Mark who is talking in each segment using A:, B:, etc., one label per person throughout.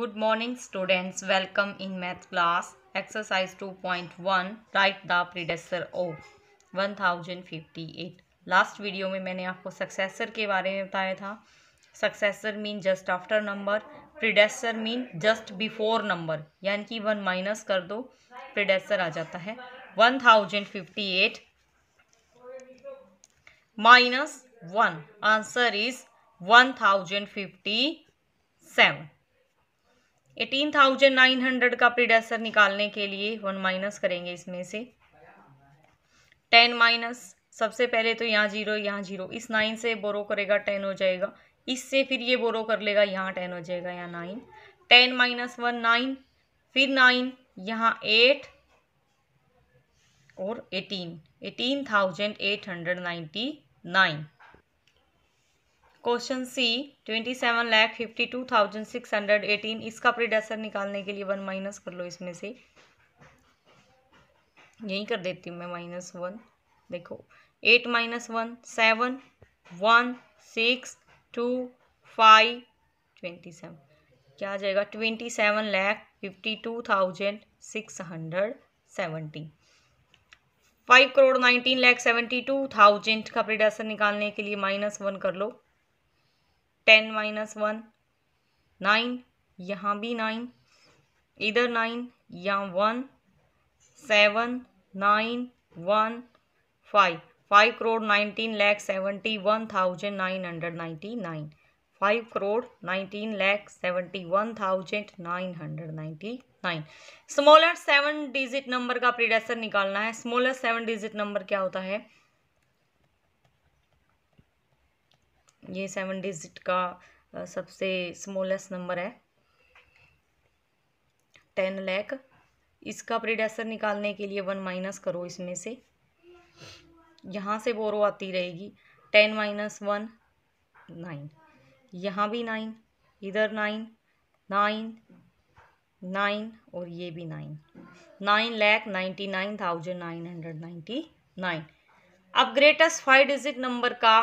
A: Good morning students. Welcome in math class. Exercise 2.1. Write the predecessor of 1058. Last video में मैंने आपको successor के बारे में बताया था successor mean just after number predecessor mean just before number यानी कि वन माइनस कर दो प्रीडेसर आ जाता है one thousand fifty eight minus one answer is one thousand fifty seven eighteen thousand nine hundred का प्रीडेसर निकालने के लिए वन माइनस करेंगे इसमें से टेन माइनस सबसे पहले तो यहाँ जीरो यहाँ जीरो इस नाइन से बोरो करेगा टेन हो जाएगा इससे फिर ये बोरो कर लेगा यहाँ टेन हो जाएगा यहाँ nine ten minus one nine फिर नाइन यहाँ एट और eighteen eighteen thousand eight hundred ninety nine question C twenty seven lakh fifty two thousand six hundred eighteen इसका प्रीडेसर निकालने के लिए वन माइनस कर लो इसमें से यही कर देती हूँ मैं माइनस वन देखो eight minus one seven one six two five twenty seven क्या आ जाएगा twenty seven lakh fifty two thousand six hundred seventeen five crore nineteen lakh seventy two thousand का प्रीडेसर निकालने के लिए माइनस वन कर लो टेन माइनस वन नाइन यहाँ भी नाइन इधर नाइन यहाँ one seven nine one five five crore nineteen lakh seventy one thousand nine hundred ninety nine five crore nineteen lakh seventy one thousand nine hundred ninety nine smaller seven digit number का predecessor निकालना है smaller seven digit number क्या होता है ये seven digit का सबसे smallest number है टेन लैख इसका प्रीडेसर निकालने के लिए वन माइनस करो इसमें से यहाँ से बोरो आती रहेगी टेन माइनस वन नाइन यहाँ भी नाइन इधर नाइन नाइन नाइन और ये भी nine nine lakh ninety nine thousand nine hundred ninety nine अब ग्रेटेस्ट फाइव डिजिट नंबर का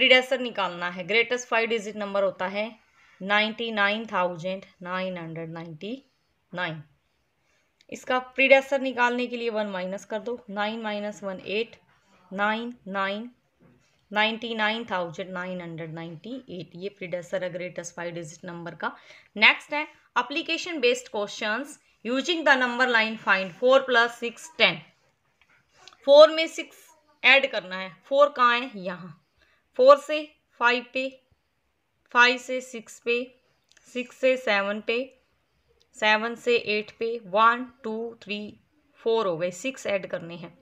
A: प्रीडेसर निकालना है ग्रेटेस्ट फाइव डिजिट नंबर होता है ninety nine thousand nine hundred ninety nine इसका प्रीडेसर निकालने के लिए वन माइनस कर दो nine minus one eight nine nine ninety nine thousand nine hundred ninety eight ये प्रीडेसर है ग्रेटेस्ट फाइव डिजिट नंबर का नेक्स्ट है application based question using the number line find four plus six ten four में six add करना है four कहाँ है यहाँ फोर से फाइव पे फाइव से सिक्स पे सिक्स से सेवन पे सेवन से एट पे वन टू थ्री फोर हो गए सिक्स ऐड करने हैं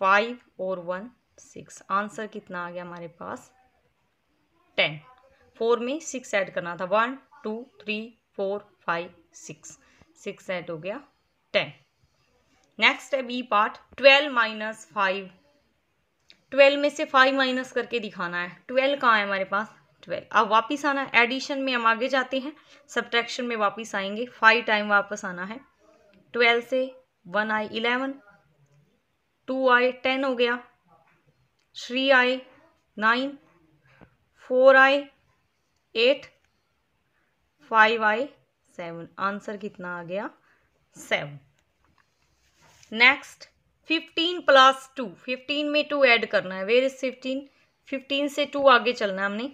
A: फाइव और वन सिक्स आंसर कितना आ गया हमारे पास टेन फोर में सिक्स ऐड करना था one two three four five six six add हो गया टेन नेक्स्ट है B part twelve minus five twelve में से फाइव माइनस करके दिखाना है ट्वेल्व कहाँ है हमारे पास ट्वेल्व अब वापस आना है एडिशन में हम आगे जाते हैं सब्ट्रैक्शन में वापस आएंगे फाइव टाइम वापस आना है ट्वेल्व से वन आए इलेवन टू आए टेन हो गया थ्री आए नाइन फोर आए एट फाइव आए सेवन आंसर कितना आ गया seven next fifteen plus two fifteen में टू ऐड करना है वेर इज फिफ्टीन फिफ्टीन से टू आगे चलना है हमने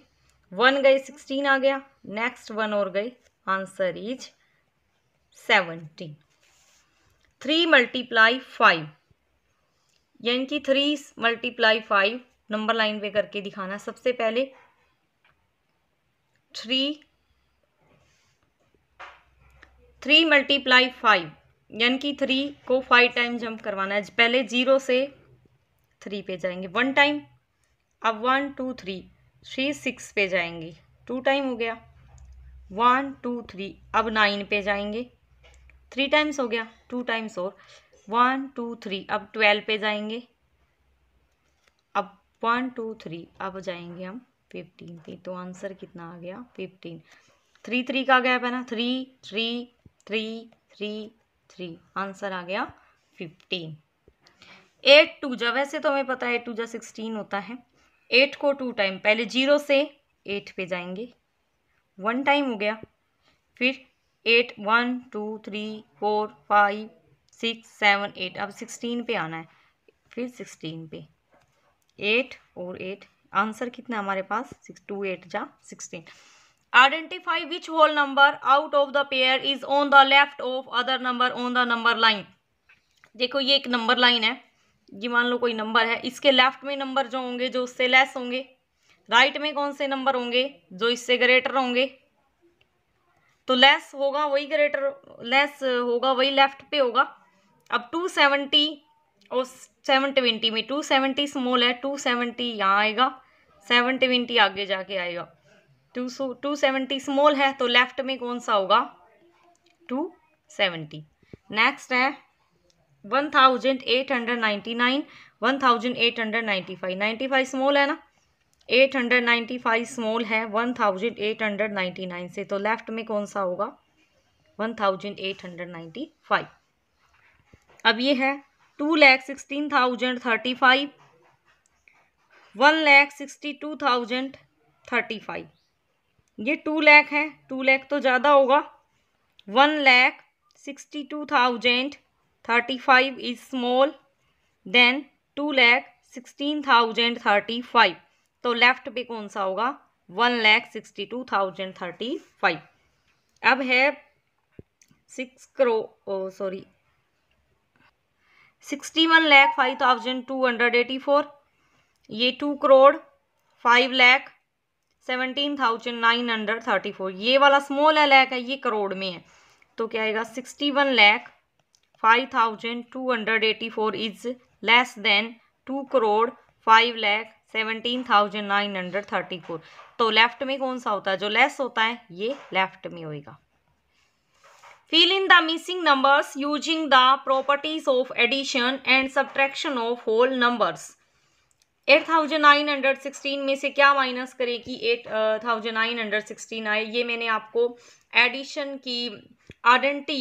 A: वन गए सिक्सटीन आ गया नेक्स्ट वन और गई answer is seventeen three multiply five यानी कि three multiply five number line पे करके दिखाना सबसे पहले थ्री थ्री मल्टीप्लाई फाइव यानी कि थ्री को फाइव टाइम जंप करवाना है पहले जीरो से थ्री पे जाएंगे वन टाइम अब one two three three six पे जाएंगे टू टाइम हो गया वन टू थ्री अब नाइन पे जाएंगे थ्री टाइम्स हो गया टू टाइम्स और वन टू थ्री अब ट्वेल्व पे जाएंगे अब वन टू थ्री अब जाएंगे हम फिफ्टीन पे तो आंसर कितना आ गया फिफ्टीन थ्री थ्री का गैप है ना three three three three three answer आ गया फिफ्टीन एट टू जा वैसे तो हमें पता है टू जा सिक्सटीन होता है एट को टू टाइम पहले जीरो से एट पे जाएंगे वन टाइम हो गया फिर eight one two three four five six seven eight अब सिक्सटीन पे आना है फिर सिक्सटीन पे एट और एट आंसर कितना हमारे पास सिक्स टू एट जा sixteen Identify which whole number out of the pair is on the left of other number on the number line. देखो ये एक नंबर लाइन है ये मान लो कोई नंबर है इसके लेफ्ट में नंबर जो होंगे जो उससे लेस होंगे राइट right में कौन से नंबर होंगे जो इससे ग्रेटर होंगे तो लेस होगा वही ग्रेटर लेस होगा वही लेफ्ट पे होगा अब टू सेवेंटी और सेवन ट्वेंटी में टू सेवेंटी स्मॉल है टू सेवेंटी यहाँ आएगा सेवन ट्वेंटी आगे जाके आएगा टू सेवेंटी स्मॉल है तो लेफ्ट में कौन सा होगा टू सेवेंटी नेक्स्ट है one thousand eight hundred ninety nine one thousand eight hundred ninety five ninety five small है ना eight hundred ninety five small है one thousand eight hundred ninety nine से तो लेफ्ट में कौन सा होगा one thousand eight hundred ninety five अब ये है two lakh sixteen thousand thirty five one lakh sixty two thousand thirty five ये टू लैख है टू लैख तो ज़्यादा होगा one lakh sixty two thousand thirty five is small than two lakh sixteen thousand thirty five तो left पे कौन सा होगा one lakh sixty two thousand thirty five अब है सिक्स करो sorry sixty one lakh five thousand two hundred eighty four ये two crore five lakh seventeen thousand nine hundred thirty four ये वाला स्मॉल है लैक है ये करोड़ में है तो क्या आएगा sixty one lakh five thousand two hundred eighty four is less than two crore five lakh seventeen thousand nine hundred thirty four तो लेफ्ट में कौन सा होता है जो लेस होता है ये लेफ्ट में होएगा fill in the missing numbers using the properties of addition and subtraction of whole numbers eight thousand nine hundred sixteen में से क्या माइनस करें कि eight thousand nine hundred sixteen आए ये मैंने आपको एडिशन की आइडेंटी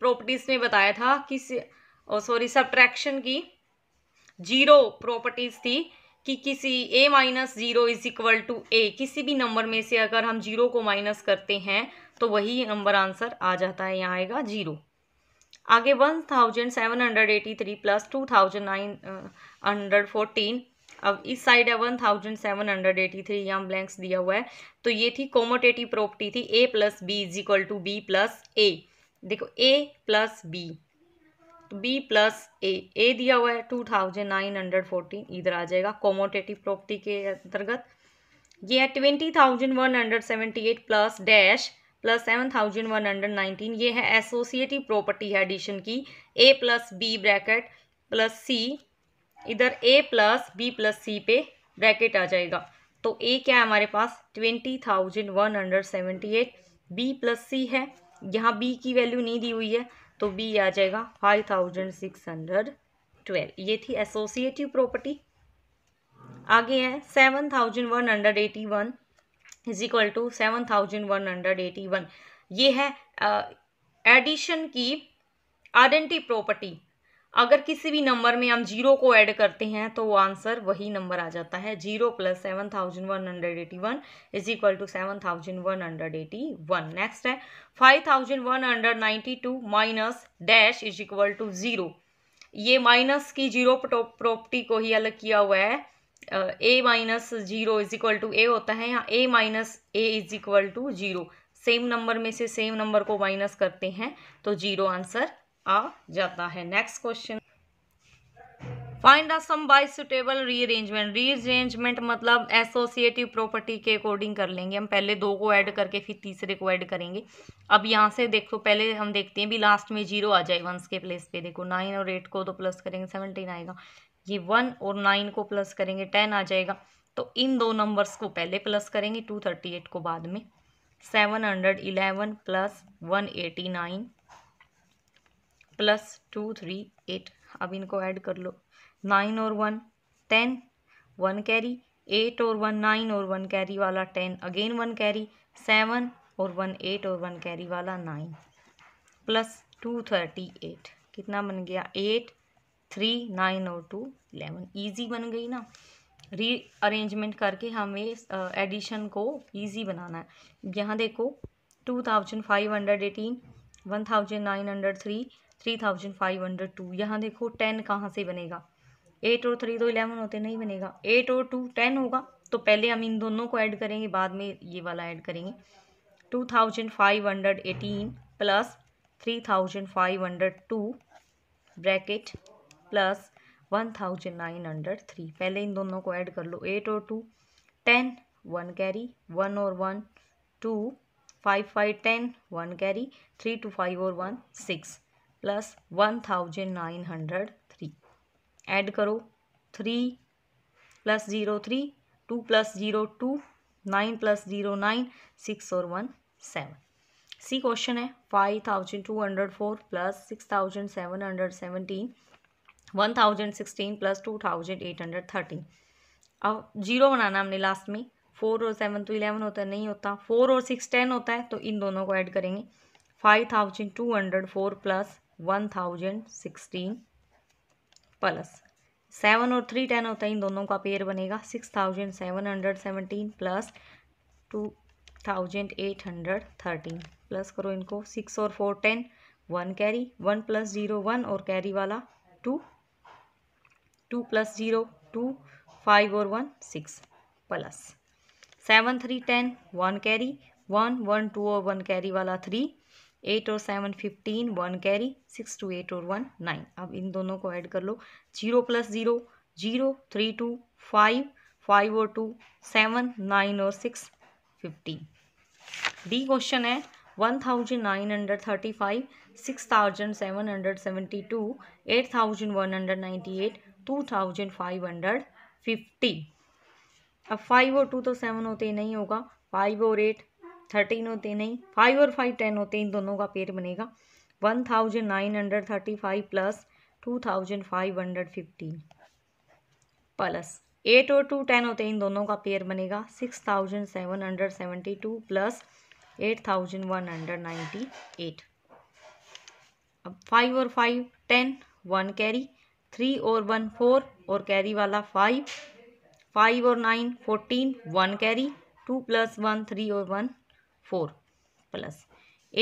A: प्रॉपर्टीज़ में बताया था कि सॉरी सब्ट्रैक्शन की जीरो प्रॉपर्टीज़ थी कि किसी a minus zero is equal to A किसी भी नंबर में से अगर हम जीरो को माइनस करते हैं तो वही नंबर आंसर आ जाता है यहाँ आएगा जीरो आगे one thousand seven hundred eighty three plus two thousand nine hundred fourteen अब इस साइड है one thousand seven hundred eighty three यहाँ ब्लैंक्स दिया हुआ है तो ये थी कोमोटेटिव प्रॉपर्टी थी A plus B is equal to B plus A देखो ए प्लस बी तो बी प्लस ए ए दिया हुआ है two thousand nine hundred fourteen इधर आ जाएगा कोमोटेटिव प्रॉपर्टी के अंतर्गत ये है twenty thousand one hundred seventy eight plus dash plus seven thousand one hundred nineteen ये है एसोसिएटिव प्रॉपर्टी है एडिशन की A plus B bracket plus C इधर A plus B plus C पे ब्रैकेट आ जाएगा तो ए क्या है हमारे पास twenty thousand one hundred seventy eight B plus C है यहाँ बी की वैल्यू नहीं दी हुई है तो बी आ जाएगा five thousand six hundred twelve ये थी एसोसिएटिव प्रॉपर्टी आगे है seven thousand one hundred eighty one is equal to seven thousand one hundred eighty one ये है एडिशन की आइडेंटी प्रॉपर्टी अगर किसी भी नंबर में हम जीरो को ऐड करते हैं तो वो आंसर वही नंबर आ जाता है zero plus seven thousand one hundred eighty one is equal to seven thousand one hundred eighty one next है five thousand one hundred ninety two minus dash is equal to zero ये minus की zero property को ही अलग किया हुआ है A minus zero is equal to A होता है यहाँ A minus A is equal to zero same number में से सेम नंबर को माइनस करते हैं तो जीरो आंसर आ जाता है next question find the sum by suitable rearrangement rearrangement मतलब एसोसिएटिव प्रॉपर्टी के अकॉर्डिंग कर लेंगे हम पहले दो को ऐड करके फिर तीसरे को ऐड करेंगे अब यहाँ से देखो पहले हम देखते हैं भी लास्ट में जीरो आ जाए वंस के प्लेस पे देखो नाइन और एट को तो प्लस करेंगे सेवनटीन आएगा ये वन और नाइन को प्लस करेंगे टेन आ जाएगा तो इन दो नंबर्स को पहले प्लस करेंगे टू थर्टी एट को बाद में seven hundred eleven plus one eighty nine plus two three eight अब इनको ऐड कर लो नाइन और one ten one carry eight और वन नाइन और वन कैरी वाला ten again one carry seven और वन एट और वन कैरी वाला nine plus two thirty eight कितना बन गया एट थ्री नाइन और टू इलेवन ईजी बन गई ना री अरेंजमेंट करके हमें एडिशन को ईजी बनाना है यहाँ देखो two thousand five hundred eighteen one thousand nine hundred three three thousand five hundred two यहाँ देखो टेन कहाँ से बनेगा एट और थ्री तो इलेवन होते नहीं बनेगा एट और टू टेन होगा तो पहले हम इन दोनों को ऐड करेंगे बाद में ये वाला ऐड करेंगे two thousand five hundred eighteen plus three thousand five hundred two bracket plus one thousand nine hundred three पहले इन दोनों को ऐड कर लो एट और two ten one carry one और one two five five ten one carry three two five और one six plus one thousand nine hundred three add करो three plus zero three two plus zero two nine plus zero nine six और one seven C question है five thousand two hundred four plus six thousand seven hundred seventeen one thousand sixteen plus two thousand eight hundred thirteen अब zero बनाना हमने last में four और seven तो eleven होता है नहीं होता फोर और सिक्स टेन होता है तो इन दोनों को ऐड करेंगे five thousand two hundred four plus one thousand sixteen plus seven और थ्री टेन होता है इन दोनों का पेयर बनेगा six thousand seven hundred seventeen plus two thousand eight hundred thirteen plus करो इनको सिक्स और four ten one carry one plus zero one और कैरी वाला two two plus zero two five और one six plus seven three ten one carry one one to और one carry वाला three eight और seven fifteen one carry six two eight और one nine अब इन दोनों को ऐड कर लो zero plus zero zero three two five five और टू सेवन नाइन और सिक्स फिफ्टीन डी क्वेश्चन है one thousand nine hundred thirty five six thousand seven hundred seventy two eight thousand one hundred ninety eight two thousand five hundred fifty अब five और two तो seven होते ही नहीं होगा five और eight thirteen होते ही नहीं फाइव और फाइव टेन होते इन दोनों का पेयर बनेगा one thousand nine hundred thirty five plus two thousand five hundred fifteen plus eight और टू टेन होते इन दोनों का पेयर बनेगा six thousand seven hundred seventy two plus eight thousand one hundred ninety eight अब five और five ten one carry three और one four और कैरी वाला फाइव फाइव और nine fourteen one carry two plus one three और one four plus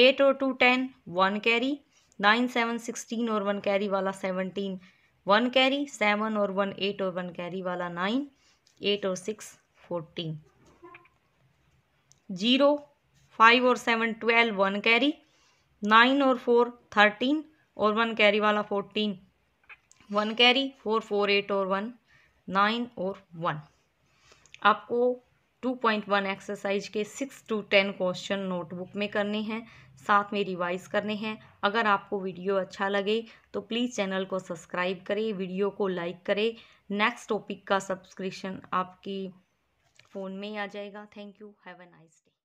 A: eight और two ten one carry nine seven sixteen और one carry वाला seventeen one carry seven और one eight और one carry वाला nine eight और six fourteen zero five और seven twelve one carry nine और four thirteen और वन कैरी वाला fourteen one carry four four eight और वन नाइन और वन आपको टू पॉइंट वन एक्सरसाइज के six to ten question notebook में करने हैं साथ में रिवाइज करने हैं अगर आपको वीडियो अच्छा लगे तो प्लीज़ चैनल को सब्सक्राइब करें वीडियो को लाइक करें नेक्स्ट टॉपिक का सब्सक्रिप्शन आपकी फ़ोन में ही आ जाएगा thank you have a nice day